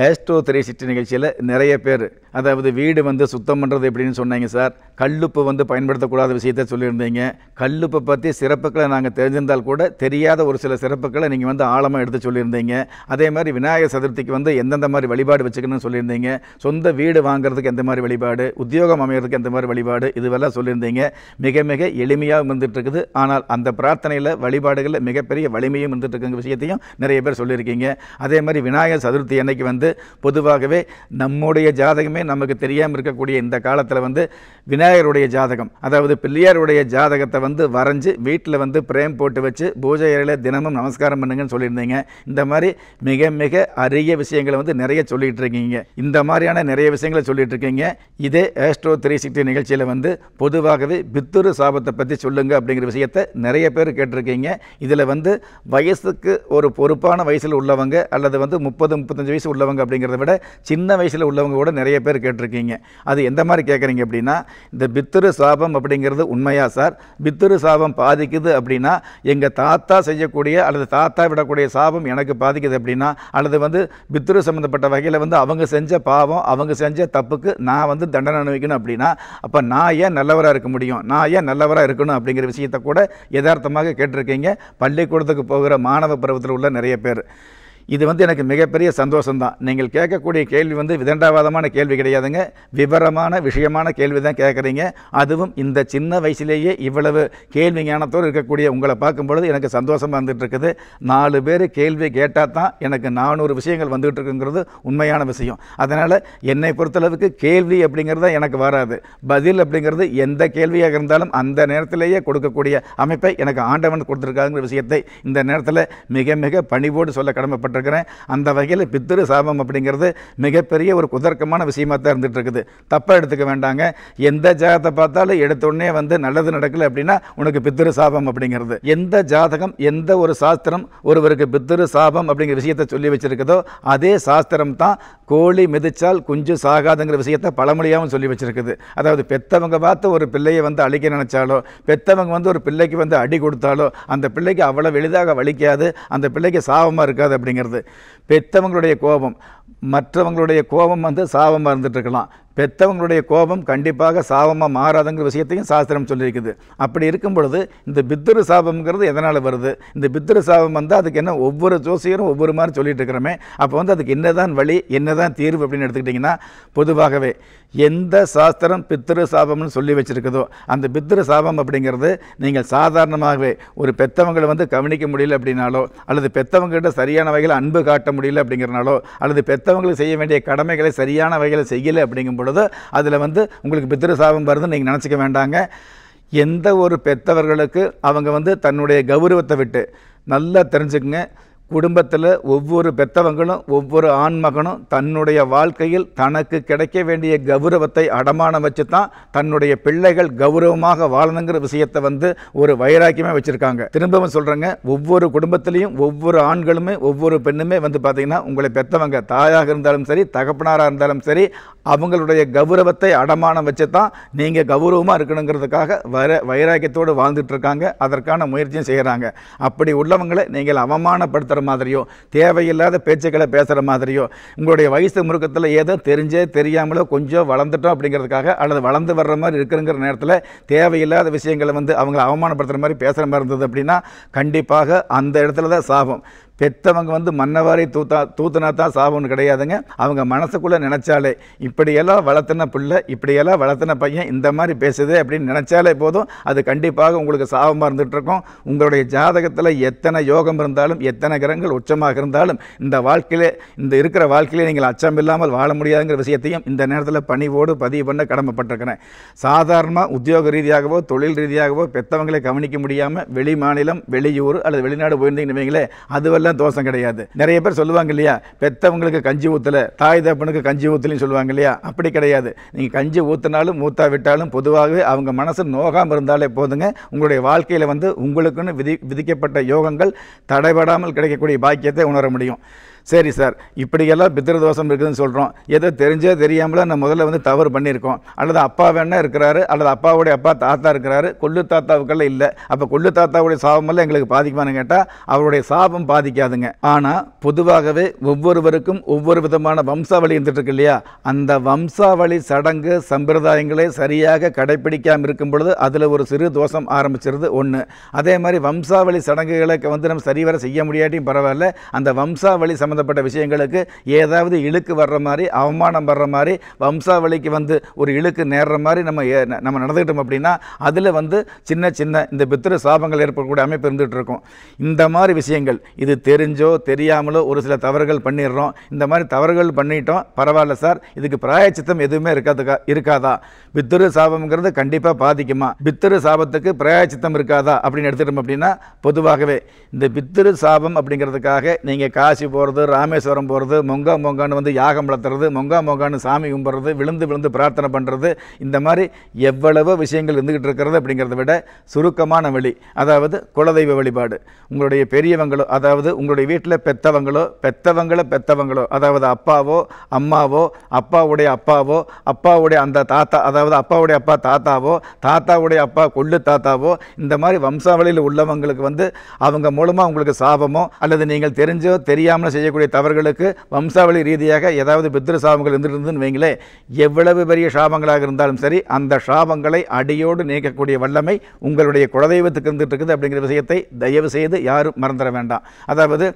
ஹேஸ்டோ three sixty நிகழ்ச்சியில் நிறைய பேர் அதாவது வீடு வந்து சுத்தம் பண்ணுறது எப்படின்னு சொன்னாங்க சார் கல்லுப்பு வந்து பயன்படுத்தக்கூடாத விஷயத்த சொல்லியிருந்தீங்க கல்லுப்பை பற்றி சிறப்புகளை நாங்கள் தெரிஞ்சிருந்தால் கூட தெரியாத ஒரு சில சிறப்புகளை நீங்கள் வந்து ஆழமாக எடுத்து சொல்லியிருந்தீங்க அதே மாதிரி விநாயகர் சதுர்த்திக்கு வந்து எந்தெந்த மாதிரி வழிபாடு வச்சுக்கணும்னு சொல்லியிருந்தீங்க சொந்த வீடு வாங்குறதுக்கு எந்த மாதிரி வழிபாடு உத்தியோகம் அமைகிறதுக்கு எந்த மாதிரி வழிபாடு இதுவெல்லாம் சொல்லியிருந்தீங்க மிக மிக எளிமையாக இருந்துகிட்டு ஆனால் அந்த பிரார்த்தனையில் வழிபாடுகளில் மிகப்பெரிய வலிமையும் இருந்துகிட்டு இருக்குங்க விஷயத்தையும் நிறைய பேர் சொல்லியிருக்கீங்க அதே மாதிரி விநாயகர் சதுர்த்தி அன்னைக்கு வந்து வந்து பொதுவாகவே நம்முடைய ஜாதகமே நமக்கு தெரியாமல் இருக்கக்கூடிய இந்த காலத்தில் வந்து விநாயகருடைய ஜாதகம் அதாவது பிள்ளையாருடைய ஜாதகத்தை வந்து வரைஞ்சி வீட்டில் வந்து பிரேம் போட்டு வச்சு பூஜை அறையில் தினமும் நமஸ்காரம் பண்ணுங்கன்னு சொல்லியிருந்தீங்க இந்த மாதிரி மிக மிக அரிய விஷயங்களை வந்து நிறைய சொல்லிகிட்டு இருக்கீங்க இந்த மாதிரியான நிறைய விஷயங்களை சொல்லிகிட்டு இருக்கீங்க இதே ஏஸ்ட்ரோ த்ரீ சிக்ஸ்டி நிகழ்ச்சியில் வந்து பொதுவாகவே பித்துரு சாபத்தை பற்றி சொல்லுங்க அப்படிங்கிற விஷயத்தை நிறைய பேர் கேட்டிருக்கீங்க இதில் வந்து வயசுக்கு ஒரு பொறுப்பான வயசில் உள்ளவங்க அல்லது வந்து முப்பது முப்பத்தஞ்சு வயசு உள்ளவங்க உள்ளவங்க அப்படிங்கிறத விட சின்ன வயசில் உள்ளவங்க கூட நிறைய பேர் கேட்டிருக்கீங்க அது எந்த மாதிரி கேட்குறீங்க அப்படின்னா இந்த பித்திரு சாபம் அப்படிங்கிறது உண்மையா சார் பித்திரு சாபம் பாதிக்குது அப்படின்னா எங்கள் தாத்தா செய்யக்கூடிய அல்லது தாத்தா விடக்கூடிய சாபம் எனக்கு பாதிக்குது அப்படின்னா அல்லது வந்து பித்திரு சம்மந்தப்பட்ட வகையில் வந்து அவங்க செஞ்ச பாவம் அவங்க செஞ்ச தப்புக்கு நான் வந்து தண்டனை அனுபவிக்கணும் அப்படின்னா அப்போ நான் ஏன் நல்லவராக இருக்க முடியும் நான் ஏன் நல்லவராக இருக்கணும் அப்படிங்கிற விஷயத்தை கூட யதார்த்தமாக கேட்டிருக்கீங்க பள்ளிக்கூடத்துக்கு போகிற மாணவ பருவத்தில் உள்ள நிறைய பேர் இது வந்து எனக்கு மிகப்பெரிய சந்தோஷம்தான் நீங்கள் கேட்கக்கூடிய கேள்வி வந்து விதண்டாவாதமான கேள்வி கிடையாதுங்க விவரமான விஷயமான கேள்வி தான் கேட்குறீங்க அதுவும் இந்த சின்ன வயசுலேயே இவ்வளவு கேள்வி ஞானத்தோடு இருக்கக்கூடிய உங்களை பார்க்கும்பொழுது எனக்கு சந்தோஷமாக வந்துட்டுருக்குது நாலு பேர் கேள்வி கேட்டால் தான் எனக்கு நானூறு விஷயங்கள் வந்துகிட்டு இருக்குங்கிறது உண்மையான விஷயம் அதனால் என்னை பொறுத்தளவுக்கு கேள்வி அப்படிங்கிறத எனக்கு வராது பதில் அப்படிங்கிறது எந்த கேள்வியாக இருந்தாலும் அந்த நேரத்திலேயே கொடுக்கக்கூடிய அமைப்பை எனக்கு ஆண்டவன் கொடுத்துருக்காங்கிற விஷயத்தை இந்த நேரத்தில் மிக மிக பணிவோடு சொல்ல கடமைப்பட்ட கேள்விப்பட்டிருக்கிறேன் அந்த வகையில் பித்திரு சாபம் அப்படிங்கிறது மிகப்பெரிய ஒரு குதர்க்கமான விஷயமாக தான் இருந்துகிட்டு இருக்குது தப்பாக எடுத்துக்க வேண்டாங்க எந்த ஜாதகத்தை பார்த்தாலும் எடுத்தோடனே வந்து நல்லது நடக்கலை அப்படின்னா உனக்கு பித்திரு சாபம் அப்படிங்கிறது எந்த ஜாதகம் எந்த ஒரு சாஸ்திரம் ஒருவருக்கு பித்திரு சாபம் அப்படிங்கிற விஷயத்தை சொல்லி வச்சிருக்குதோ அதே சாஸ்திரம் தான் கோழி மிதிச்சால் குஞ்சு சாகாதுங்கிற விஷயத்தை பழமொழியாகவும் சொல்லி வச்சுருக்குது அதாவது பெத்தவங்க பார்த்து ஒரு பிள்ளையை வந்து அழிக்க நினச்சாலோ பெற்றவங்க வந்து ஒரு பிள்ளைக்கு வந்து அடி கொடுத்தாலோ அந்த பிள்ளைக்கு அவ்வளோ எளிதாக வலிக்காது அந்த பிள்ளைக்கு சாபமாக இருக்காது அப்படிங்கிறது இருக்கிறது பெற்றவங்களுடைய கோபம் மற்றவங்களுடைய கோபம் வந்து சாபமாக இருக்கலாம் பெற்றவங்களுடைய கோபம் கண்டிப்பாக சாபமாக மாறாதுங்கிற விஷயத்தையும் சாஸ்திரம் சொல்லியிருக்குது அப்படி இருக்கும் பொழுது இந்த பித்திரு சாபம்ங்கிறது எதனால் வருது இந்த பித்திரு சாபம் வந்து அதுக்கு என்ன ஒவ்வொரு ஜோசியரும் ஒவ்வொரு மாதிரி சொல்லிகிட்டு இருக்கிறோமே அப்போ வந்து அதுக்கு என்னதான் வழி என்னதான் தீர்வு அப்படின்னு எடுத்துக்கிட்டிங்கன்னா பொதுவாகவே எந்த சாஸ்திரம் பித்திரு சாபம்னு சொல்லி வச்சுருக்குதோ அந்த பித்திரு சாபம் அப்படிங்கிறது நீங்கள் சாதாரணமாகவே ஒரு பெற்றவங்களை வந்து கவனிக்க முடியல அப்படின்னாலோ அல்லது பெற்றவங்ககிட்ட சரியான வகையில் அன்பு காட்ட முடியல அப்படிங்கிறனாலோ அல்லது பெற்றவங்களுக்கு செய்ய வேண்டிய கடமைகளை சரியான வகையில் செய்யலை அப்படிங்கும் பொழுது அதில் வந்து உங்களுக்கு பித்திரு சாபம் வருதுன்னு நீங்கள் நினச்சிக்க வேண்டாங்க எந்த ஒரு பெற்றவர்களுக்கு அவங்க வந்து தன்னுடைய கௌரவத்தை விட்டு நல்லா தெரிஞ்சுக்குங்க குடும்பத்தில் ஒவ்வொரு பெத்தவங்களும் ஒவ்வொரு ஆண்மகனும் தன்னுடைய வாழ்க்கையில் தனக்கு கிடைக்க வேண்டிய கௌரவத்தை அடமானம் வச்சு தான் தன்னுடைய பிள்ளைகள் கௌரவமாக வாழணுங்கிற விஷயத்தை வந்து ஒரு வைராக்கியமாக வச்சுருக்காங்க திரும்பவும் சொல்கிறேங்க ஒவ்வொரு குடும்பத்திலையும் ஒவ்வொரு ஆண்களுமே ஒவ்வொரு பெண்ணுமே வந்து பார்த்திங்கன்னா உங்களை பெற்றவங்க தாயாக இருந்தாலும் சரி தகப்பனாராக இருந்தாலும் சரி அவங்களுடைய கௌரவத்தை அடமானம் வச்சு தான் நீங்கள் கௌரவமாக இருக்கணுங்கிறதுக்காக வர வைராக்கியத்தோடு வாழ்ந்துட்டுருக்காங்க அதற்கான முயற்சியும் செய்கிறாங்க அப்படி உள்ளவங்களை நீங்கள் அவமானப்படுத்துகிற மாதிரியோ தேவையில்லாத பேச்சுக்களை பேசுகிற மாதிரியோ உங்களுடைய வயசு முறுக்கத்தில் ஏதோ தெரிஞ்சே தெரியாமலோ கொஞ்சம் வளர்ந்துட்டோம் அப்படிங்கிறதுக்காக அல்லது வளர்ந்து வர்ற மாதிரி இருக்குங்கிற நேரத்தில் தேவையில்லாத விஷயங்களை வந்து அவங்களை அவமானப்படுத்துகிற மாதிரி பேசுகிற மாதிரி இருந்தது அப்படின்னா கண்டிப்பாக அந்த இடத்துல தான் சாபம் பெற்றவங்க வந்து மன்னவாரி தூத்தா தூத்துனா தான் சாபம்னு கிடையாதுங்க அவங்க மனசுக்குள்ளே நினச்சாலே இப்படியெல்லாம் வளர்த்தின பிள்ளை இப்படியெல்லாம் வளர்த்தின பையன் இந்த மாதிரி பேசுது அப்படின்னு நினச்சாலே போதும் அது கண்டிப்பாக உங்களுக்கு சாபமாக இருந்துகிட்ருக்கோம் உங்களுடைய ஜாதகத்தில் எத்தனை யோகம் இருந்தாலும் எத்தனை கிரகங்கள் உச்சமாக இருந்தாலும் இந்த வாழ்க்கையிலே இந்த இருக்கிற வாழ்க்கையிலே நீங்கள் அச்சம் இல்லாமல் வாழ முடியாதுங்கிற விஷயத்தையும் இந்த நேரத்தில் பணிவோடு பதிவு பண்ண கடமைப்பட்டிருக்கிறேன் சாதாரணமாக உத்தியோக ரீதியாகவோ தொழில் ரீதியாகவோ பெற்றவங்களை கவனிக்க முடியாமல் வெளி மாநிலம் வெளியூர் அல்லது வெளிநாடு போயிருந்தீங்கன்னு வைங்களேன் அதுவல்ல எல்லாம் தோஷம் கிடையாது நிறைய பேர் சொல்லுவாங்க இல்லையா பெத்தவங்களுக்கு கஞ்சி ஊத்தல தாய் தப்பனுக்கு கஞ்சி ஊற்றலையும் சொல்லுவாங்க இல்லையா அப்படி கிடையாது நீங்க கஞ்சி ஊத்தினாலும் மூத்தா விட்டாலும் பொதுவாகவே அவங்க மனசு நோகாமல் இருந்தாலே போதுங்க உங்களுடைய வாழ்க்கையில் வந்து உங்களுக்குன்னு விதி விதிக்கப்பட்ட யோகங்கள் தடைபடாமல் கிடைக்கக்கூடிய பாக்கியத்தை உணர முடியும் சரி சார் இப்படியெல்லாம் பித்திரதோஷம் இருக்குதுன்னு சொல்கிறோம் எதோ தெரிஞ்சோ தெரியாமல் நம்ம முதல்ல வந்து தவறு பண்ணியிருக்கோம் அல்லது அப்பா வேணா இருக்கிறாரு அல்லது அப்பாவுடைய அப்பா தாத்தா இருக்கிறாரு கொள்ளு தாத்தாவுக்கெல்லாம் இல்லை அப்போ கொள்ளு தாத்தாவுடைய சாபமெல்லாம் எங்களுக்கு பாதிக்குமான்னு கேட்டால் அவருடைய சாபம் பாதிக்காதுங்க ஆனால் பொதுவாகவே ஒவ்வொருவருக்கும் ஒவ்வொரு விதமான வம்சாவளி இருந்துட்டுருக்கு இல்லையா அந்த வம்சாவளி சடங்கு சம்பிரதாயங்களை சரியாக கடைபிடிக்காமல் இருக்கும் பொழுது அதில் ஒரு சிறு தோஷம் ஆரம்பிச்சிருது ஒன்று அதே மாதிரி வம்சாவளி சடங்குகளுக்கு வந்து நம்ம சரிவர செய்ய முடியாட்டியும் பரவாயில்ல அந்த வம்சாவளி சம்பந்த சம்மந்தப்பட்ட விஷயங்களுக்கு ஏதாவது இழுக்கு வர்ற மாதிரி அவமானம் வர்ற மாதிரி வம்சாவளிக்கு வந்து ஒரு இழுக்கு நேர்ற மாதிரி நம்ம நம்ம நடந்துக்கிட்டோம் அப்படின்னா அதில் வந்து சின்ன சின்ன இந்த பித்திரு சாபங்கள் ஏற்படக்கூடிய அமைப்பு இருந்துகிட்டு இருக்கும் இந்த மாதிரி விஷயங்கள் இது தெரிஞ்சோ தெரியாமலோ ஒரு சில தவறுகள் பண்ணிடுறோம் இந்த மாதிரி தவறுகள் பண்ணிட்டோம் பரவாயில்ல சார் இதுக்கு பிராயச்சித்தம் எதுவுமே இருக்காதுக்கா இருக்காதா பித்திரு சாபம்ங்கிறது கண்டிப்பாக பாதிக்குமா பித்திரு சாபத்துக்கு பிராயச்சித்தம் இருக்காதா அப்படின்னு எடுத்துட்டோம் அப்படின்னா பொதுவாகவே இந்த பித்திரு சாபம் அப்படிங்கிறதுக்காக நீங்கள் காசி போகிறது ராமேஸ்வரம் போகிறது மொங்கா மொங்கான்னு வந்து யாகம் வளர்த்துறது மொங்கா மொங்கான்னு சாமி கும்பிட்றது விழுந்து விழுந்து பிரார்த்தனை பண்ணுறது இந்த மாதிரி எவ்வளவோ விஷயங்கள் இருந்துக்கிட்டு இருக்கிறது அப்படிங்கிறத விட சுருக்கமான வழி அதாவது குலதெய்வ வழிபாடு உங்களுடைய பெரியவங்களோ அதாவது உங்களுடைய வீட்டில் பெத்தவங்களோ பெத்தவங்களோ பெத்தவங்களோ அதாவது அப்பாவோ அம்மாவோ அப்பாவுடைய அப்பாவோ அப்பாவுடைய அந்த தாத்தா அதாவது அப்பாவுடைய அப்பா தாத்தாவோ தாத்தாவுடைய அப்பா கொள்ளு தாத்தாவோ இந்த மாதிரி வம்சாவளியில் உள்ளவங்களுக்கு வந்து அவங்க மூலமாக உங்களுக்கு சாபமோ அல்லது நீங்கள் தெரிஞ்சோ தெரியாமல் செய்யக்கூடிய செய்யக்கூடிய தவறுகளுக்கு வம்சாவளி ரீதியாக ஏதாவது பித்ரு சாபங்கள் இருந்துருந்துன்னு வைங்களே எவ்வளவு பெரிய சாபங்களாக இருந்தாலும் சரி அந்த சாபங்களை அடியோடு நீக்கக்கூடிய வல்லமை உங்களுடைய குலதெய்வத்துக்கு இருந்துகிட்டு இருக்குது அப்படிங்கிற விஷயத்தை தயவு செய்து யாரும் மறந்துட வேண்டாம் அதாவது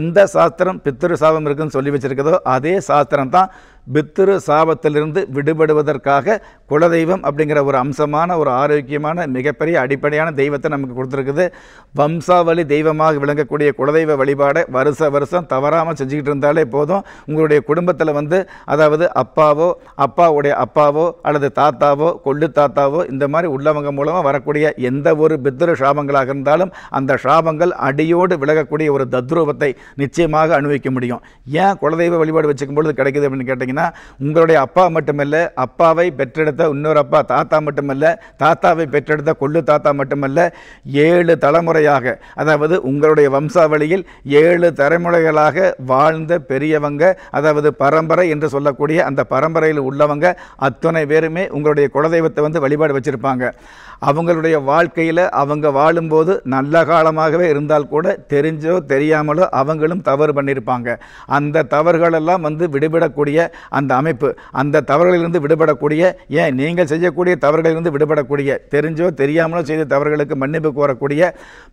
எந்த சாஸ்திரம் பித்திரு சாபம் இருக்குதுன்னு சொல்லி வச்சுருக்கதோ அதே சாஸ்திரம் தான் பித்திரு சாபத்திலிருந்து விடுபடுவதற்காக குலதெய்வம் அப்படிங்கிற ஒரு அம்சமான ஒரு ஆரோக்கியமான மிகப்பெரிய அடிப்படையான தெய்வத்தை நமக்கு கொடுத்துருக்குது வம்சாவளி தெய்வமாக விளங்கக்கூடிய குலதெய்வ வழிபாடை வருஷ வருஷம் தவறாமல் செஞ்சுக்கிட்டு இருந்தாலே போதும் உங்களுடைய குடும்பத்தில் வந்து அதாவது அப்பாவோ அப்பாவுடைய அப்பாவோ அல்லது தாத்தாவோ கொள்ளு தாத்தாவோ இந்த மாதிரி உள்ளவங்க மூலமாக வரக்கூடிய எந்த ஒரு பித்திரு சாபங்களாக இருந்தாலும் அந்த சாபங்கள் அடியோடு விலகக்கூடிய ஒரு தத்ரூபத்தை நிச்சயமாக அனுபவிக்க முடியும் ஏன் குலதெய்வ வழிபாடு வச்சுக்கும் பொழுது கிடைக்குது அப்படின்னு பார்த்தீங்கன்னா உங்களுடைய அப்பா மட்டுமல்ல அப்பாவை பெற்றெடுத்த இன்னொரு அப்பா தாத்தா மட்டுமல்ல தாத்தாவை பெற்றெடுத்த கொள்ளு தாத்தா மட்டுமல்ல ஏழு தலைமுறையாக அதாவது உங்களுடைய வம்சாவளியில் ஏழு தலைமுறைகளாக வாழ்ந்த பெரியவங்க அதாவது பரம்பரை என்று சொல்லக்கூடிய அந்த பரம்பரையில் உள்ளவங்க அத்தனை பேருமே உங்களுடைய குலதெய்வத்தை வந்து வழிபாடு வச்சுருப்பாங்க அவங்களுடைய வாழ்க்கையில் அவங்க வாழும்போது நல்ல காலமாகவே இருந்தால் கூட தெரிஞ்சோ தெரியாமலோ அவங்களும் தவறு பண்ணியிருப்பாங்க அந்த தவறுகளெல்லாம் வந்து விடுபடக்கூடிய அந்த அமைப்பு அந்த தவறுகளிலிருந்து விடுபடக்கூடிய ஏன் நீங்கள் செய்யக்கூடிய தவறுகளிலிருந்து விடுபடக்கூடிய தெரிஞ்சோ தெரியாமலோ செய்த தவறுகளுக்கு மன்னிப்பு கோரக்கூடிய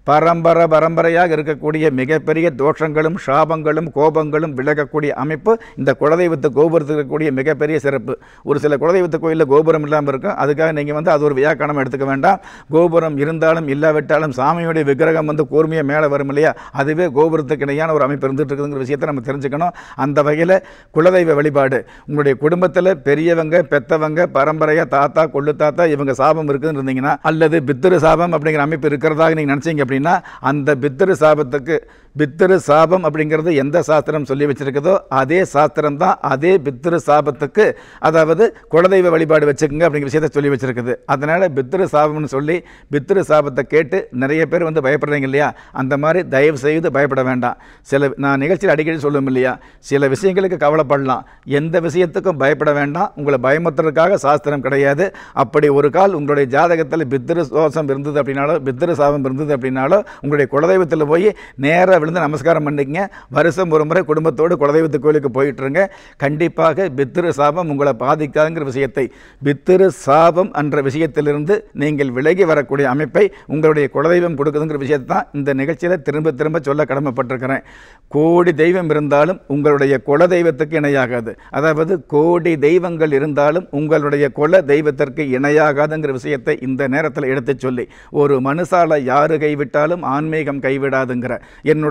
பரம்பரை பரம்பரையாக இருக்கக்கூடிய மிகப்பெரிய தோஷங்களும் சாபங்களும் கோபங்களும் விலகக்கூடிய அமைப்பு இந்த குலதெய்வத்து கோபுரத்தில் இருக்கக்கூடிய மிகப்பெரிய சிறப்பு ஒரு சில குலதெய்வத்து கோயிலில் கோபுரம் இல்லாமல் இருக்கும் அதுக்காக நீங்கள் வந்து அது ஒரு வியாக்கணம் எடுத்துக்க வேண்டாம் கோபுரம் இருந்தாலும் இல்லாவிட்டாலும் சாமியுடைய விக்கிரகம் வந்து கூர்மையாக மேலே வரும் இல்லையா அதுவே கோபுரத்துக்கு இணையான ஒரு அமைப்பு இருந்துகிட்டு இருக்குதுங்கிற விஷயத்தை நம்ம தெரிஞ்சுக்கணும் அந்த வகையில் குலதெய்வ வழிபாடு உங்களுடைய குடும்பத்தில் பெரியவங்க பெத்தவங்க பரம்பரையாக தாத்தா கொள்ளு தாத்தா இவங்க சாபம் இருக்குதுன்னு இருந்தீங்கன்னா அல்லது பித்திரு சாபம் அப்படிங்கிற அமைப்பு இருக்கிறதாக நீங்கள் நினச்சிங்க அப்படின்னா அந்த பித்திரு சாபத்துக்கு பித்திரு சாபம் அப்படிங்கிறது எந்த சாஸ்திரம் சொல்லி வச்சுருக்குதோ அதே சாஸ்திரம் தான் அதே பித்திரு சாபத்துக்கு அதாவது குலதெய்வ வழிபாடு வச்சுக்கோங்க அப்படிங்கிற விஷயத்த சொல்லி வச்சுருக்குது அதனால் பித்திரு சாபம்னு சொல்லி பித்திரு சாபத்தை கேட்டு நிறைய பேர் வந்து பயப்படுறீங்க இல்லையா அந்த மாதிரி தயவு செய்து பயப்பட வேண்டாம் சில நான் நிகழ்ச்சியில் அடிக்கடி சொல்லும் இல்லையா சில விஷயங்களுக்கு கவலைப்படலாம் எந்த விஷயத்துக்கும் பயப்பட வேண்டாம் உங்களை பயமுத்துறதுக்காக சாஸ்திரம் கிடையாது அப்படி ஒரு கால் உங்களுடைய ஜாதகத்தில் பித்திரு சோசம் இருந்தது அப்படின்னாலோ பித்திரு சாபம் இருந்தது அப்படின்னாலோ உங்களுடைய குலதெய்வத்தில் போய் நேர விழுந்து நமஸ்காரம் பண்ணிக்கங்க வருஷம் ஒரு முறை குடும்பத்தோடு குலதெய்வத்து கோயிலுக்கு போயிட்டுருங்க கண்டிப்பாக பித்திரு சாபம் உங்களை பாதிக்காதுங்கிற விஷயத்தை பித்திரு சாபம் என்ற விஷயத்திலிருந்து நீங்கள் விலகி வரக்கூடிய அமைப்பை உங்களுடைய குலதெய்வம் கொடுக்குதுங்கிற விஷயத்தை தான் இந்த நிகழ்ச்சியில் திரும்ப திரும்ப சொல்ல கடமைப்பட்டிருக்கிறேன் கோடி தெய்வம் இருந்தாலும் உங்களுடைய குல தெய்வத்துக்கு இணையாகாது அதாவது கோடி தெய்வங்கள் இருந்தாலும் உங்களுடைய குல தெய்வத்திற்கு இணையாகாதுங்கிற விஷயத்தை இந்த நேரத்தில் எடுத்து சொல்லி ஒரு மனுஷால யாரு கைவிட்டாலும் ஆன்மீகம் கைவிடாதுங்கிற என்னுடைய